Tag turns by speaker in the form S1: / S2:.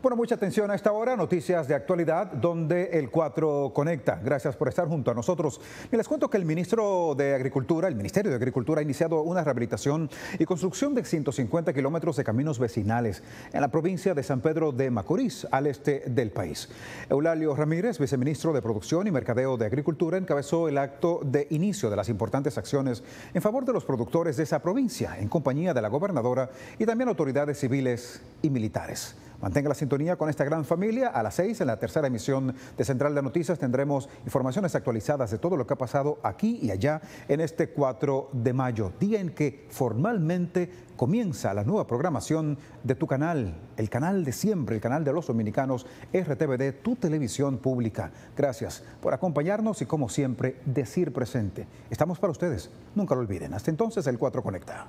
S1: Bueno, mucha atención a esta hora, noticias de actualidad, donde el 4 conecta. Gracias por estar junto a nosotros. Y les cuento que el ministro de Agricultura, el Ministerio de Agricultura, ha iniciado una rehabilitación y construcción de 150 kilómetros de caminos vecinales en la provincia de San Pedro de Macorís, al este del país. Eulalio Ramírez, viceministro de Producción y Mercadeo de Agricultura, encabezó el acto de inicio de las importantes acciones en favor de los productores de esa provincia, en compañía de la gobernadora y también autoridades civiles y militares. Mantenga la sintonía con esta gran familia. A las 6, en la tercera emisión de Central de Noticias, tendremos informaciones actualizadas de todo lo que ha pasado aquí y allá en este 4 de mayo, día en que formalmente comienza la nueva programación de tu canal, el canal de siempre, el canal de los dominicanos, RTVD, tu televisión pública. Gracias por acompañarnos y, como siempre, decir presente. Estamos para ustedes, nunca lo olviden. Hasta entonces, el 4 Conecta.